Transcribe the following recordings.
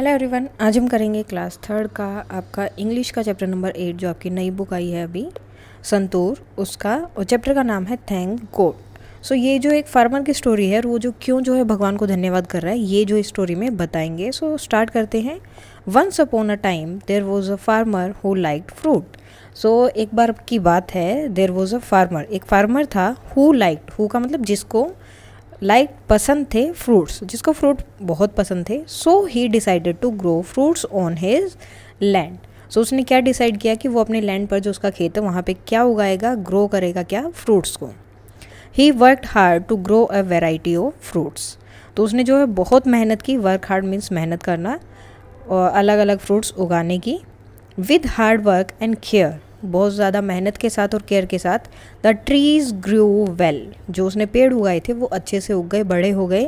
Hello everyone आज हम करेंगे क्लास थर्ड का आपका इंग्लिश का चैप्टर नंबर एट जो आपकी नई बुक आई है अभी संतूर उसका और चैप्टर का नाम है थैंक गॉड सो ये जो एक फार्मर की स्टोरी है वो जो क्यों जो है भगवान को धन्यवाद कर रहा है ये जो स्टोरी में बताएंगे सो so, स्टार्ट करते हैं once upon a time there was a farmer who like fruit so एक बार की बात है देर वॉज अ फार्मर एक फार्मर था हु लाइक हु का मतलब जिसको लाइक पसंद थे फ्रूट्स जिसको फ्रूट बहुत पसंद थे so he decided to grow fruits on his land so उसने क्या डिसाइड किया कि वो अपने लैंड पर जो उसका खेत है वहाँ पे क्या उगाएगा ग्रो करेगा क्या फ्रूट्स को he work hard to grow a variety of fruits तो उसने जो है बहुत मेहनत की वर्क हार्ड मीन्स मेहनत करना और अलग अलग फ्रूट्स उगाने की with hard work and care बहुत ज़्यादा मेहनत के साथ और केयर के साथ द ट्रीज़ ग्रो वेल जो उसने पेड़ उगाए थे वो अच्छे से उग गए बड़े हो गए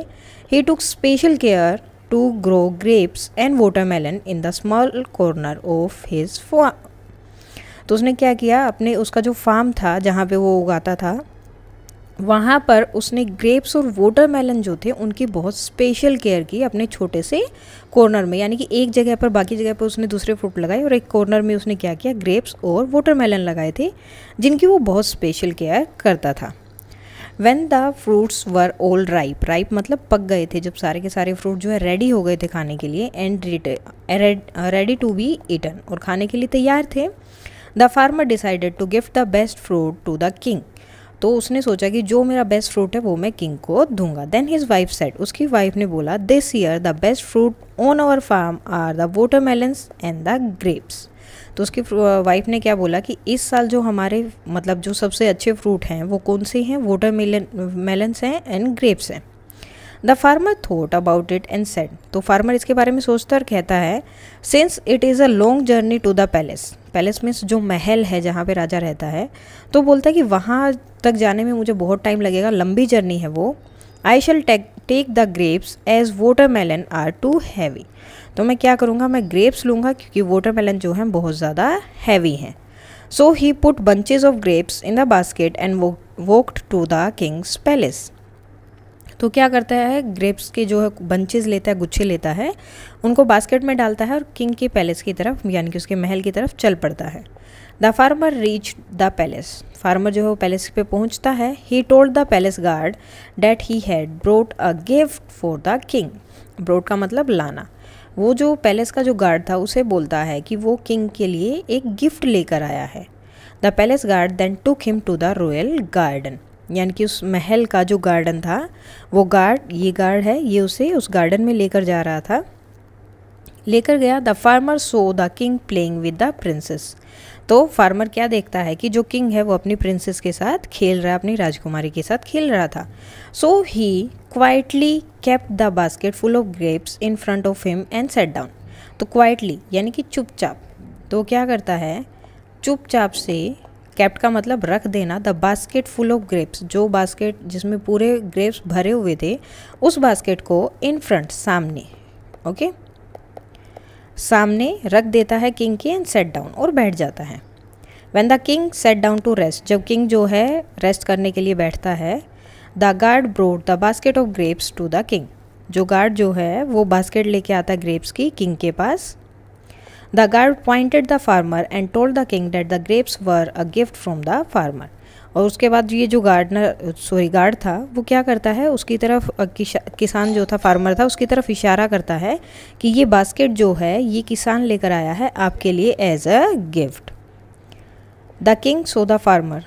he took special care to grow grapes and watermelon in the small corner of his farm तो उसने क्या किया अपने उसका जो फार्म था जहाँ पे वो उगाता था वहाँ पर उसने ग्रेप्स और वाटरमेलन जो थे उनकी बहुत स्पेशल केयर की अपने छोटे से कॉर्नर में यानी कि एक जगह पर बाकी जगह पर उसने दूसरे फ्रूट लगाए और एक कॉर्नर में उसने क्या किया ग्रेप्स और वाटरमेलन लगाए थे जिनकी वो बहुत स्पेशल केयर करता था when the fruits were all ripe ripe मतलब पक गए थे जब सारे के सारे फ्रूट जो है रेडी हो गए थे खाने के लिए and ready to be eaten और खाने के लिए तैयार थे the farmer decided to gift the best fruit to the king तो उसने सोचा कि जो मेरा बेस्ट फ्रूट है वो मैं किंग को दूंगा देन हिज वाइफ सेट उसकी वाइफ ने बोला this year the best fruit on our farm are the melons and the grapes तो उसकी वाइफ uh, ने क्या बोला कि इस साल जो हमारे मतलब जो सबसे अच्छे फ्रूट हैं वो कौन से हैं वोटर मेलन मेलन्स हैं एंड ग्रेप्स हैं the farmer thought about it and said तो फार्मर इसके बारे में सोचता और कहता है since it is a long journey to the palace palace means जो महल है जहाँ पे राजा रहता है तो बोलता है कि वहाँ तक जाने में मुझे बहुत टाइम लगेगा लंबी जर्नी है वो I shall take take the grapes as watermelon are too heavy तो मैं क्या करूँगा मैं ग्रेप्स लूँगा क्योंकि वाटर मेलन जो हैं बहुत ज़्यादा हैवी हैं so he put bunches of grapes in the basket and walked to the king's palace तो क्या करता है ग्रेप्स के जो है बंचेज लेता है गुच्छे लेता है उनको बास्केट में डालता है और किंग के पैलेस की तरफ यानी कि उसके महल की तरफ चल पड़ता है the farmer reach the palace farmer जो है पैलेस पे पहुंचता है he told the palace guard that he had brought a gift for the king brought का मतलब लाना वो जो पैलेस का जो गार्ड था उसे बोलता है कि वो किंग के लिए एक गिफ्ट लेकर आया है the palace guard then took him to the royal garden यानी कि उस महल का जो गार्डन था वो गार्ड ये गार्ड है ये उसे उस गार्डन में लेकर जा रहा था लेकर गया the farmer so the king playing with the princess तो फार्मर क्या देखता है कि जो किंग है वो अपनी प्रिंसेस के साथ खेल रहा है अपनी राजकुमारी के साथ खेल रहा था so he quietly kept the basket full of grapes in front of him and sat down तो क्वाइटली यानी कि चुपचाप तो क्या करता है चुपचाप से कैप्ट का मतलब रख देना the basket full of grapes जो बास्केट जिसमें पूरे ग्रेप्स भरे हुए थे उस बास्केट को इन फ्रंट सामने ओके सामने रख देता है किंग के एंड सेट डाउन और बैठ जाता है when the king sat down to rest जब किंग जो है रेस्ट करने के लिए बैठता है the guard brought the basket of grapes to the king जो गार्ड जो है वो बास्केट लेके आता है ग्रेप्स की किंग के पास The guard pointed the farmer and told the king that the grapes were a gift from the farmer. और उसके बाद ये जो गार्डनर सॉरी गार्ड था वो क्या करता है उसकी तरफ किसान जो था फार्मर था उसकी तरफ इशारा करता है कि ये बास्केट जो है ये किसान लेकर आया है आपके लिए as a gift the king so the farmer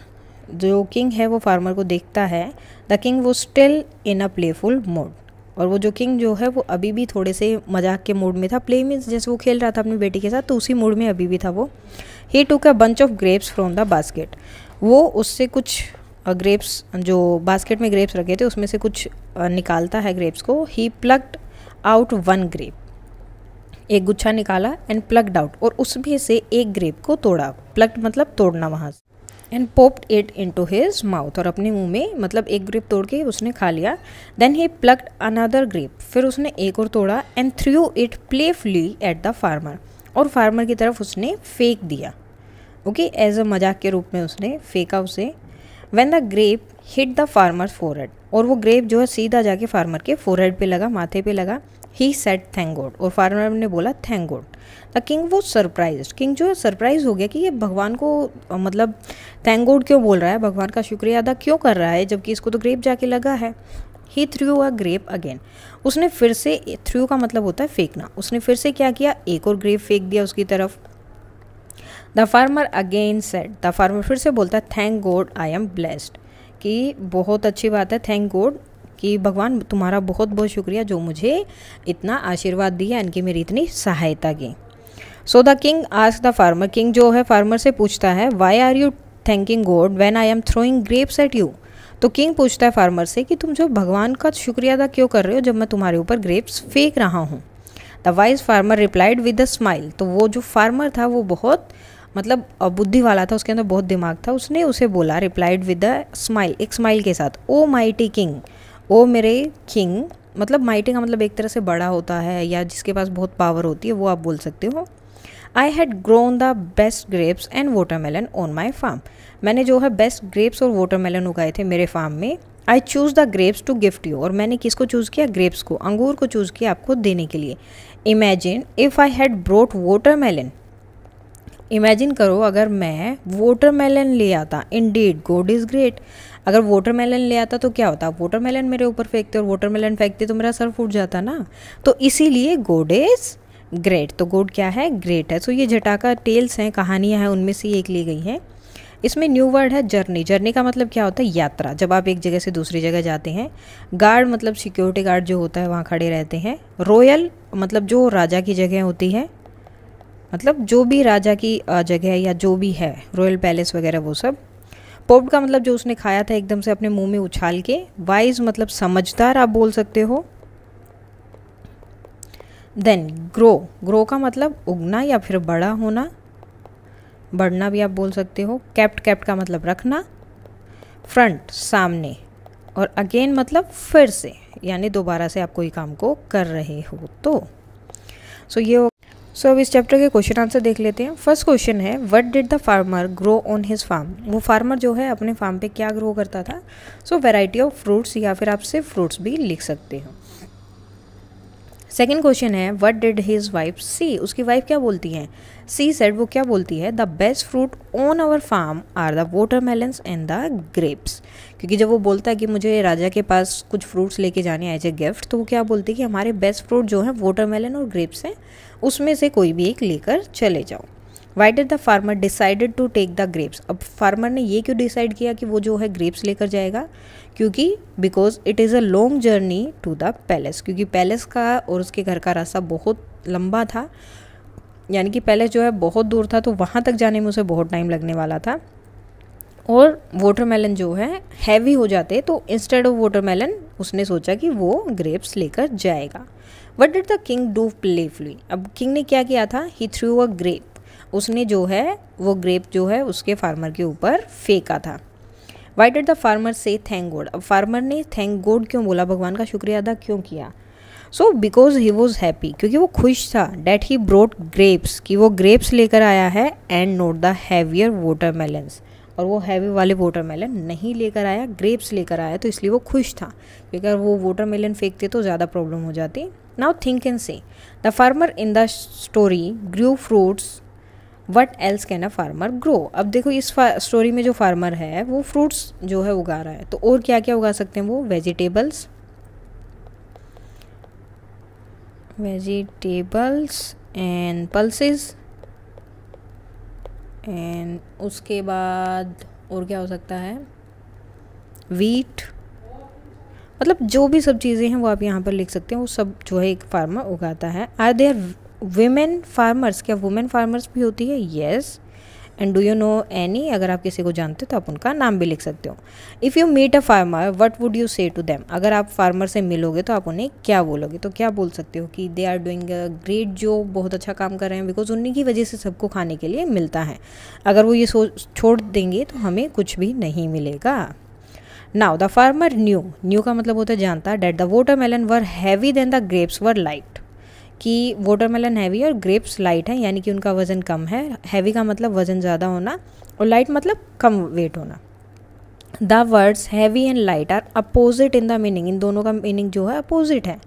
जो किंग है वो फार्मर को देखता है द किंग वो still in a playful mood और वो जो किंग जो है वो अभी भी थोड़े से मजाक के मूड में था प्ले मीन्स जैसे वो खेल रहा था अपनी बेटी के साथ तो उसी मूड में अभी भी था वो ही टू का bunch of grapes from the basket वो उससे कुछ ग्रेप्स जो बास्केट में ग्रेप्स रखे थे उसमें से कुछ निकालता है ग्रेप्स को he plucked out one grape एक गुच्छा निकाला एंड प्लगड आउट और उसमें से एक ग्रेप को तोड़ा प्लगड मतलब तोड़ना वहाँ से and popped it to his mouth और अपने मुंह में मतलब एक ग्रेप तोड़ के उसने खा लिया then he plucked another grape फिर उसने एक और तोड़ा and threw it playfully at the farmer और फार्मर की तरफ उसने फेंक दिया ओके एज अ मजाक के रूप में उसने फेंका उसे when the grape hit the farmer forehead और वो ग्रेप जो है सीधा जाके फार्मर के फोरहेड पे लगा माथे पे लगा ही सेट थैंक गॉड और फार्मर ने बोला थैंक गॉड द किंग वो सरप्राइज किंग जो है सरप्राइज हो गया कि ये भगवान को मतलब थैंक गॉड क्यों बोल रहा है भगवान का शुक्रिया अदा क्यों कर रहा है जबकि इसको तो ग्रेप जाके लगा है he threw a grape again उसने फिर से थ्रू का मतलब होता है फेंकना उसने फिर से क्या किया एक और ग्रेप फेंक दिया उसकी तरफ the farmer again said the farmer फिर से बोलता है thank God I am blessed कि बहुत अच्छी बात है थैंक गॉड कि भगवान तुम्हारा बहुत बहुत शुक्रिया जो मुझे इतना आशीर्वाद दिया इनकी मेरी इतनी सहायता की so the king ask the farmer king जो है फार्मर से पूछता है why are you thanking God when I am throwing grapes at you तो किंग पूछता है फार्मर से कि तुम जो भगवान का शुक्रिया अदा क्यों कर रहे हो जब मैं तुम्हारे ऊपर ग्रेप्स फेंक रहा हूँ the wise farmer replied with a smile तो वो जो फार्मर था वो बहुत मतलब बुद्धि वाला था उसके अंदर बहुत दिमाग था उसने उसे बोला रिप्लाइड विद अ स्माइल एक स्माइल के साथ ओ माइटी किंग ओ मेरे किंग मतलब माइटी का मतलब एक तरह से बड़ा होता है या जिसके पास बहुत पावर होती है वो आप बोल सकते हो I had grown the best grapes and watermelon on my farm मैंने जो है बेस्ट ग्रेप्स और वाटरमेलन उगाए थे मेरे फार्म में I choose the grapes to gift you और मैंने किसको चूज़ किया ग्रेप्स को अंगूर को चूज़ किया आपको देने के लिए imagine if I had brought watermelon imagine करो अगर मैं वाटरमेलन ले आता indeed God is great अगर वाटरमेलन ले आता तो क्या होता वाटरमेलन मेरे ऊपर फेंकते और वाटरमेलन फेंकते तो मेरा सर फूट जाता ना तो इसीलिए गोड इज़ ग्रेट तो गोड क्या है ग्रेट है सो ये झटाका टेल्स हैं कहानियाँ हैं उनमें से एक ली गई हैं इसमें न्यू वर्ड है जर्नी जर्नी का मतलब क्या होता है यात्रा जब आप एक जगह से दूसरी जगह जाते हैं गार्ड मतलब सिक्योरिटी गार्ड जो होता है वहाँ खड़े रहते हैं रॉयल मतलब जो राजा की जगह होती है मतलब जो भी राजा की जगह या जो भी है रॉयल पैलेस वगैरह वो सब पोप का मतलब जो उसने खाया था एकदम से अपने मुंह में उछाल के वाइज मतलब समझदार आप बोल सकते हो देन ग्रो ग्रो का मतलब उगना या फिर बड़ा होना बढ़ना भी आप बोल सकते हो कैप्ट कैप्ट का मतलब रखना फ्रंट सामने और अगेन मतलब फिर से यानी दोबारा से आप कोई काम को कर रहे हो तो सो so ये सो अब इस चैप्टर के क्वेश्चन आंसर देख लेते हैं फर्स्ट क्वेश्चन है what did the farmer grow on his farm वो फार्मर जो है अपने फार्म पे क्या ग्रो करता था सो वेराइटी ऑफ फ्रूट्स या फिर आप सिर्फ फ्रूट्स भी लिख सकते हो सेकेंड क्वेश्चन है what did his wife say उसकी वाइफ क्या बोलती है सी सेड वो क्या बोलती है the best fruit on our farm are the watermelons and the grapes क्योंकि जब वो बोलता है कि मुझे राजा के पास कुछ फ्रूट्स लेके जाने एज ए गिफ्ट तो वो क्या बोलती है कि हमारे बेस्ट फ्रूट जो हैं वोटर मेलन और ग्रेप्स हैं उसमें से कोई भी एक लेकर चले जाओ why did the farmer decided to take the grapes अब फार्मर ने ये क्यों डिसाइड किया कि वो जो है ग्रेप्स लेकर जाएगा क्योंकि because it is a long journey to the palace क्योंकि पैलेस का और उसके घर का रास्ता बहुत लंबा था यानी कि पैलेस जो है बहुत दूर था तो वहाँ तक जाने में उसे बहुत टाइम लगने वाला था और वाटरमेलन जो है हैवी हो जाते तो इंस्टेड ऑफ वाटरमेलन उसने सोचा कि वो ग्रेप्स लेकर जाएगा what did the king do playfully अब किंग ने क्या किया था ही थ्रू अ ग्रेप उसने जो है वो ग्रेप जो है उसके फार्मर के ऊपर फेंका था वाई डेट द फार्मर से थैंक गोड अब फार्मर ने थैंक गोड क्यों बोला भगवान का शुक्रिया अदा क्यों किया so because he was happy क्योंकि वो खुश था डैट ही ब्रोड ग्रेप्स कि वो ग्रेप्स लेकर आया है and not the heavier melons और वो हैवी वाले मेलन नहीं लेकर आया ग्रेप्स लेकर आया तो इसलिए वो खुश था क्योंकि अगर वो मेलन फेंकते तो ज़्यादा प्रॉब्लम हो जाती now think and say the farmer in the story grew fruits what else can a farmer grow अब देखो इस स्टोरी में जो फार्मर है वो फ्रूट्स जो है उगा रहा है तो और क्या क्या उगा सकते हैं वो वेजिटेबल्स वेजिटेबल्स एंड पल्सेस एंड उसके बाद और क्या हो सकता है वीट मतलब जो भी सब चीज़ें हैं वो आप यहाँ पर लिख सकते हैं वो सब जो है एक फार्मर उगाता है आर देयर वुमेन फार्मर्स क्या वुमेन फार्मर्स भी होती है yes and do you know any अगर आप किसी को जानते हो तो आप उनका नाम भी लिख सकते हो if you meet a farmer what would you say to them अगर आप फार्मर से मिलोगे तो आप उन्हें क्या बोलोगे तो क्या बोल सकते हो कि they are doing a great जो बहुत अच्छा काम कर रहे हैं बिकॉज उन्हीं की वजह से सबको खाने के लिए मिलता है अगर वो ये सोच छोड़ देंगे तो हमें कुछ भी नहीं मिलेगा now the farmer knew knew का मतलब होता है जानता that the watermelon were heavy then the grapes were light कि वाटरमेलन हैवी और ग्रेप्स लाइट हैं यानी कि उनका वज़न कम है हैवी का मतलब वज़न ज़्यादा होना और लाइट मतलब कम वेट होना the words heavy and light are opposite in the meaning इन दोनों का मीनिंग जो है अपोजिट है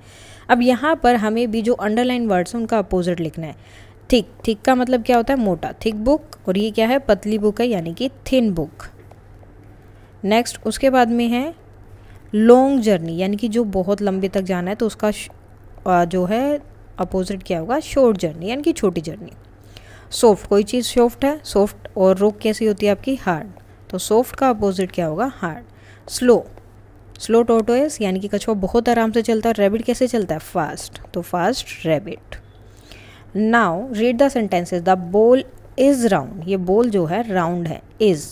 अब यहाँ पर हमें भी जो अंडरलाइन वर्ड्स हैं उनका अपोजिट लिखना है थिक थिक का मतलब क्या होता है मोटा थिक बुक और ये क्या है पतली बुक है यानी कि थिन बुक नेक्स्ट उसके बाद में है लॉन्ग जर्नी यानी कि जो बहुत लंबे तक जाना है तो उसका जो है अपोजिट क्या होगा शॉर्ट जर्नी यानी कि छोटी जर्नी सॉफ्ट कोई चीज़ सॉफ्ट है सॉफ्ट और रोक कैसी होती है आपकी हार्ड तो सॉफ्ट का अपोजिट क्या होगा हार्ड स्लो स्लो टोटो यानी कि कछुआ बहुत आराम से चलता है रैबिट कैसे चलता है फास्ट तो fast rabbit now read the sentences the bowl is round ये बोल जो है राउंड है is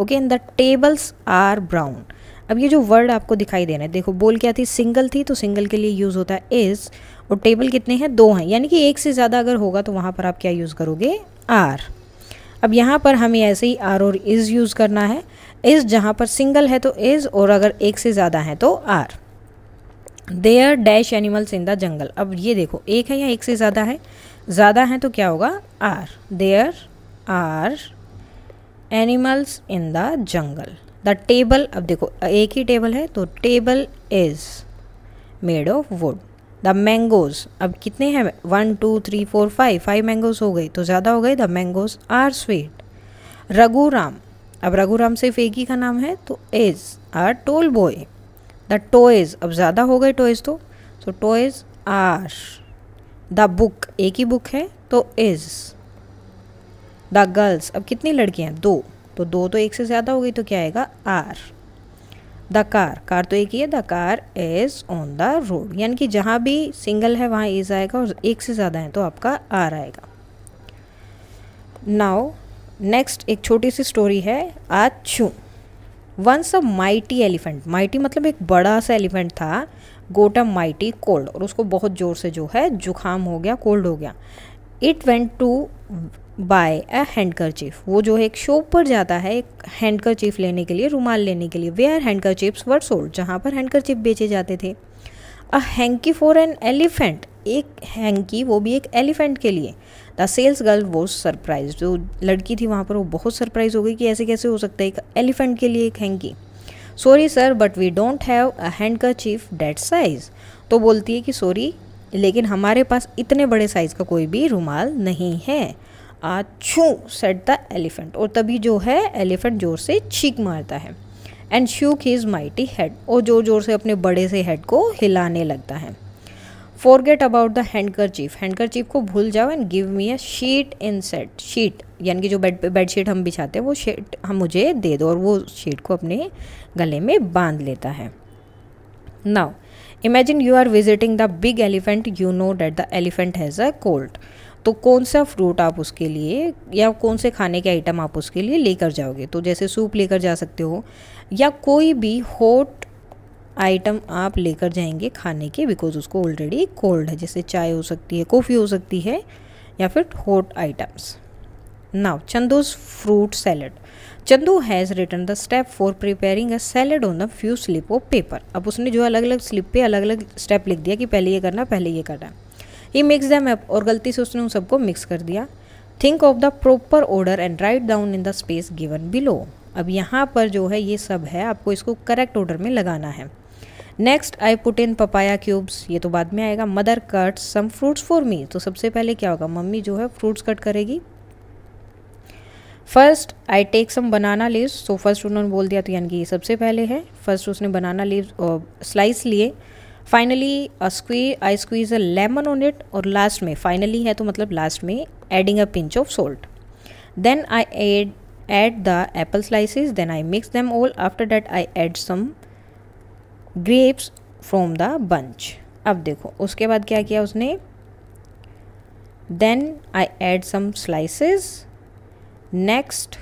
okay and the tables are brown अब ये जो वर्ड आपको दिखाई दे रहे है देखो बोल क्या थी सिंगल थी तो सिंगल के लिए यूज़ होता है इज़ और टेबल कितने हैं दो हैं यानी कि एक से ज़्यादा अगर होगा तो वहाँ पर आप क्या यूज़ करोगे आर अब यहाँ पर हमें ऐसे ही आर और इज़ यूज़ करना है इज़ जहाँ पर सिंगल है तो इज़ और अगर एक से ज़्यादा है तो are there dash animals in the jungle अब ये देखो एक है या एक से ज़्यादा है ज़्यादा है तो क्या होगा are there are animals in the jungle the table अब देखो एक ही टेबल है तो table is made of wood the mangoes अब कितने हैं one two three four five five mangoes हो गई तो ज़्यादा हो गई the mangoes are sweet Raghuram अब रघुराम सिर्फ एक ही का नाम है तो is are tall boy the toys अब ज़्यादा हो गए टोएज तो सो टोएज आर द बुक एक ही बुक है तो इज द गर्ल्स अब कितनी लड़कियाँ दो तो दो तो एक से ज़्यादा हो गई तो क्या आएगा आर द कार कार तो एक ही है the car is on the road यानी कि जहाँ भी सिंगल है वहाँ इज़ आएगा और एक से ज़्यादा है तो आपका आर आएगा नाउ नेक्स्ट एक छोटी सी स्टोरी है achoo once a mighty elephant mighty मतलब एक बड़ा सा एलिफेंट था गोटा माइटी कोल्ड और उसको बहुत ज़ोर से जो है जुखाम हो गया कोल्ड हो गया it went to buy a handkerchief वो जो है एक शॉप पर जाता है एक हैंडकरचीफ लेने के लिए रुमाल लेने के लिए वे हैंडकर चिप्स वर सोल्ड जहाँ पर चिप बेचे जाते थे a hanky for an elephant एक हैंकी वो भी एक एलिफेंट के लिए द सेल्स गर्ल वो सरप्राइज जो लड़की थी वहाँ पर वो बहुत सरप्राइज हो गई कि ऐसे कैसे हो सकता है एक एलिफेंट के लिए एक hanky sorry sir but we don't have a handkerchief that size तो बोलती है कि सॉरी लेकिन हमारे पास इतने बड़े साइज़ का कोई भी रुमाल नहीं है आछू सेट द एलिफेंट और तभी जो है एलिफेंट जोर से छीक मारता है and shook his mighty head और जोर जोर से अपने बड़े से हेड को हिलाने लगता है forget about the handkerchief handkerchief को भूल जाओ and give me a sheet instead sheet यानी कि जो बेड बेड शीट हम बिछाते हैं वो शीट हम मुझे दे दो और वो शीट को अपने गले में बांध लेता है now imagine you are visiting the big elephant you know that the elephant has a cold तो कौन सा फ्रूट आप उसके लिए या कौन से खाने के आइटम आप उसके लिए लेकर जाओगे तो जैसे सूप लेकर जा सकते हो या कोई भी हॉट आइटम आप लेकर जाएंगे खाने के बिकॉज उसको ऑलरेडी कोल्ड है जैसे चाय हो सकती है कॉफ़ी हो सकती है या फिर hot items now Chandu's fruit salad Chandu has written the step for preparing a salad on the few slip of paper अब उसने जो अलग अलग स्लिप पे अलग अलग स्टेप लिख दिया कि पहले ये करना पहले ये करना है ही मिक्स दैम अप और गलती से उसने उन सबको मिक्स कर दिया think of the proper order and write down in the space given below अब यहाँ पर जो है ये सब है आपको इसको करेक्ट ऑर्डर में लगाना है next I put in papaya cubes ये तो बाद में आएगा mother cut some fruits for me तो सबसे पहले क्या होगा मम्मी जो है फ्रूट्स कट करेगी first I take some banana leaves तो फर्स्ट उन्होंने बोल दिया तो यानी कि ये सबसे पहले है फर्स्ट उसने बनाना लीव्स स्लाइस लिए फाइनली स्क्वी I squeeze a lemon on it और लास्ट में फाइनली है तो मतलब लास्ट में adding a pinch of salt then I add add the apple slices then I mix them all after that I add some grapes from the bunch अब देखो उसके बाद क्या किया उसने then I add some slices next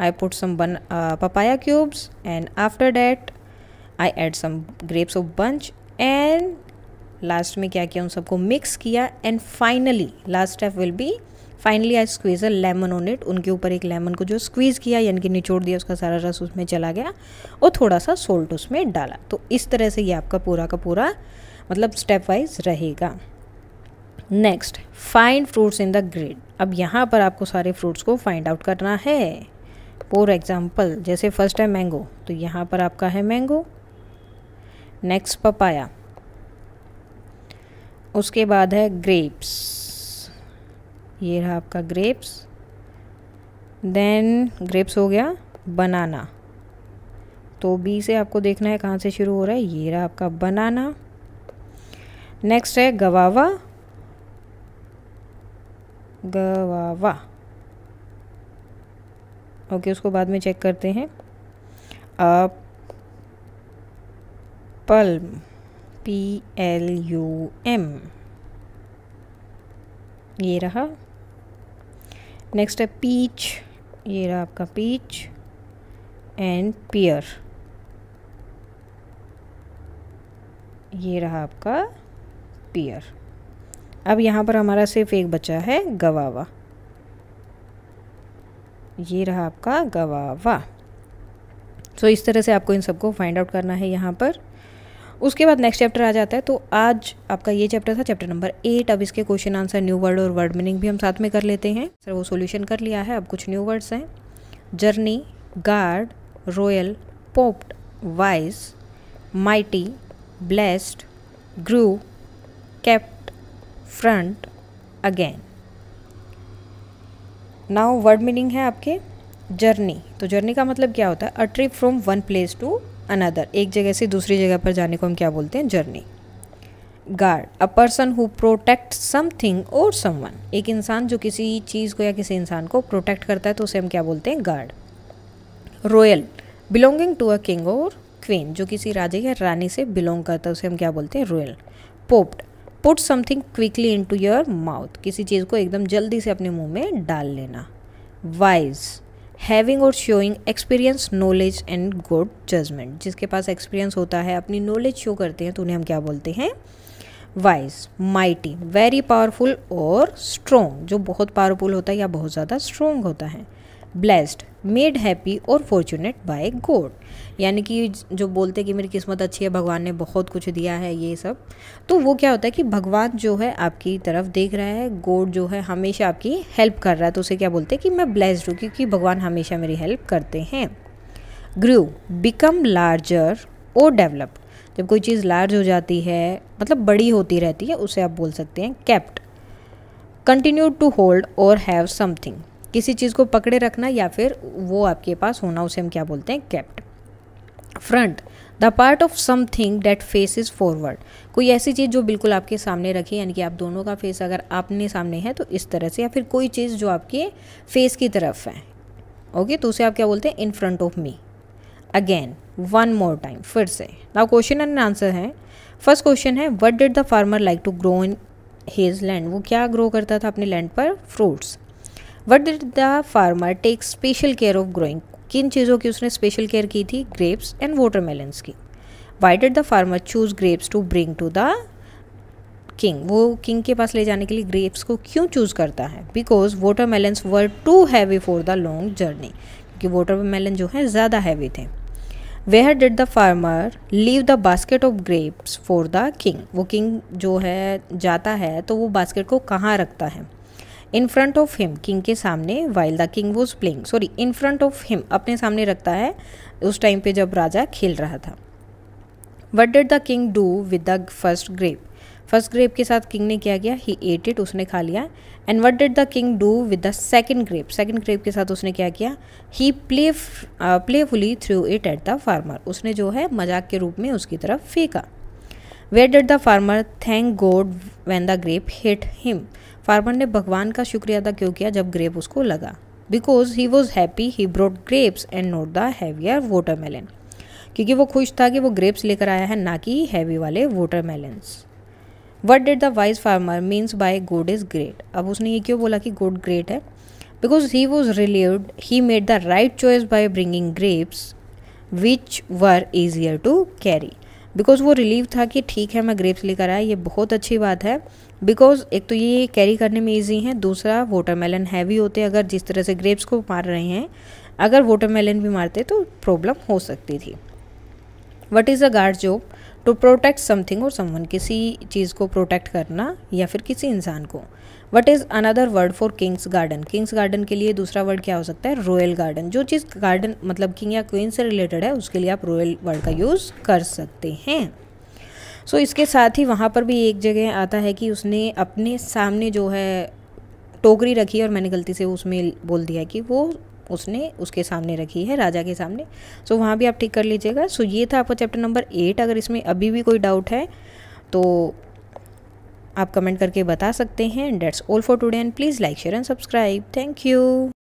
I put some papaya cubes and after that I add some grapes of bunch and last में क्या किया उन सबको मिक्स किया and finally last step will be finally I squeeze a lemon on it उनके ऊपर एक lemon को जो स्क्वीज़ किया यानी कि निचोड़ दिया उसका सारा रस उसमें चला गया और थोड़ा सा सोल्ट उसमें डाला तो इस तरह से ये आपका पूरा का पूरा मतलब स्टेप वाइज रहेगा next find fruits in the grid अब यहाँ पर आपको सारे फ्रूट्स को फाइंड आउट करना है फॉर एग्जाम्पल जैसे फर्स्ट है मैंगो तो यहाँ पर आपका है मैंगो नेक्स्ट पपाया उसके बाद है ग्रेप्स ये रहा आपका ग्रेप्स देन ग्रेप्स हो गया बनाना तो बी से आपको देखना है कहाँ से शुरू हो रहा है ये रहा आपका बनाना नेक्स्ट है गवावा गवावा ओके उसको बाद में चेक करते हैं अब plum P L U M ये रहा नेक्स्ट है पीच ये रहा आपका पीच एंड पियर ये रहा आपका पियर अब यहाँ पर हमारा सिर्फ एक बचा है गवावा ये रहा आपका गवावा सो so, इस तरह से आपको इन सबको फाइंड आउट करना है यहाँ पर उसके बाद नेक्स्ट चैप्टर आ जाता है तो आज आपका ये चैप्टर था चैप्टर नंबर एट अब इसके क्वेश्चन आंसर न्यू वर्ड और वर्ड मीनिंग भी हम साथ में कर लेते हैं सर वो सोल्यूशन कर लिया है अब कुछ न्यू वर्ड्स हैं journey guard royal popped wise mighty blessed grew kept front again now word meaning है आपके जर्नी तो जर्नी का मतलब क्या होता है a trip from one place to another एक जगह से दूसरी जगह पर जाने को हम क्या बोलते हैं journey guard a person who protect something और समवन एक इंसान जो किसी चीज़ को या किसी इंसान को प्रोटेक्ट करता है तो उसे हम क्या बोलते हैं guard royal belonging to a king और क्वीन जो किसी राजे या रानी से बिलोंग करता है उसे हम क्या बोलते हैं royal popped put something quickly into your mouth किसी चीज़ को एकदम जल्दी से अपने मुंह में डाल लेना वाइज हैविंग और showing experience knowledge and good judgement जिसके पास एक्सपीरियंस होता है अपनी नॉलेज शो करते हैं तो उन्हें हम क्या बोलते हैं वाइज माइटी वेरी पावरफुल और स्ट्रोंग जो बहुत पावरफुल होता है या बहुत ज़्यादा स्ट्रोंग होता है ब्लेस्ड मेड हैप्पी और फॉर्चुनेट बाय गॉड यानी कि जो बोलते हैं कि मेरी किस्मत अच्छी है भगवान ने बहुत कुछ दिया है ये सब तो वो क्या होता है कि भगवान जो है आपकी तरफ देख रहा है गॉड जो है हमेशा आपकी हेल्प कर रहा है तो उसे क्या बोलते हैं कि मैं ब्लेस्ड हूँ क्योंकि भगवान हमेशा मेरी हेल्प करते हैं ग्रू बिकम लार्जर और डेवलप जब कोई चीज़ लार्ज हो जाती है मतलब बड़ी होती रहती है उसे आप बोल सकते हैं कैप्ट कंटिन्यू टू होल्ड और हैव समथिंग किसी चीज़ को पकड़े रखना या फिर वो आपके पास होना उसे हम क्या बोलते हैं kept front the part of something that face is forward कोई ऐसी चीज़ जो बिल्कुल आपके सामने रखी यानी कि आप दोनों का फेस अगर आपने सामने है तो इस तरह से या फिर कोई चीज़ जो आपके फेस की तरफ है ओके तो उसे आप क्या बोलते हैं in front of me again one more time फिर से ना क्वेश्चन एंड आंसर है फर्स्ट क्वेश्चन है what did the farmer like to grow in his land वो क्या ग्रो करता था अपने लैंड पर fruits what did the farmer take special care of growing किन चीज़ों की उसने स्पेशल केयर की थी ग्रेप्स एंड मेलन्स की why did the farmer choose grapes to bring to the king वो किंग के पास ले जाने के लिए ग्रेप्स को क्यों चूज़ करता है because melons were too heavy for the long journey क्योंकि मेलन जो है ज़्यादा हैवी थे where did the farmer leave the basket of grapes for the king वो किंग जो है जाता है तो वो बास्केट को कहाँ रखता है in front of him king के सामने while the king was playing sorry in front of him अपने सामने रखता है उस टाइम पे जब राजा खेल रहा था what did the king do with the first grape first grape के साथ किंग ने क्या किया ही एट इट उसने खा लिया and what did the king do with the second grape second grape के साथ उसने क्या किया he play playfully threw it at the farmer उसने जो है मजाक के रूप में उसकी तरफ फेंका where did the farmer thank God when the grape hit him farmer ने भगवान का शुक्रिया अदा क्यों किया जब ग्रेप उसको लगा because he was happy he brought grapes and not the heavier watermelon क्योंकि वो खुश था कि वो ग्रेप्स लेकर आया है ना कि हैवी वाले melons what did the wise farmer means by God is great अब उसने ये क्यों बोला कि गोड ग्रेट है because he was relieved he made the right choice by bringing grapes which were easier to carry because वो relieve था कि ठीक है मैं ग्रेप्स लेकर आया ये बहुत अच्छी बात है बिकॉज़ एक तो ये कैरी करने में ईजी है दूसरा वाटरमेलन हैवी होते हैं अगर जिस तरह से ग्रेप्स को मार रहे हैं अगर वाटरमेलन भी मारते तो प्रॉब्लम हो सकती थी what is a guard job to protect something और समवन किसी चीज़ को प्रोटेक्ट करना या फिर किसी इंसान को what is another word for king's garden king's garden के लिए दूसरा वर्ड क्या हो सकता है रॉयल गार्डन जो चीज़ गार्डन मतलब किंग या क्वीन से रिलेटेड है उसके लिए आप रॉयल वर्ड का यूज़ कर सकते हैं सो so, इसके साथ ही वहाँ पर भी एक जगह आता है कि उसने अपने सामने जो है टोकरी रखी और मैंने गलती से उसमें बोल दिया कि वो उसने उसके सामने रखी है राजा के सामने सो वहाँ भी आप ठीक कर लीजिएगा सो ये था आपका चैप्टर नंबर एट अगर इसमें अभी भी कोई डाउट है तो आप कमेंट करके बता सकते हैं that's all for today and please like share and subscribe thank you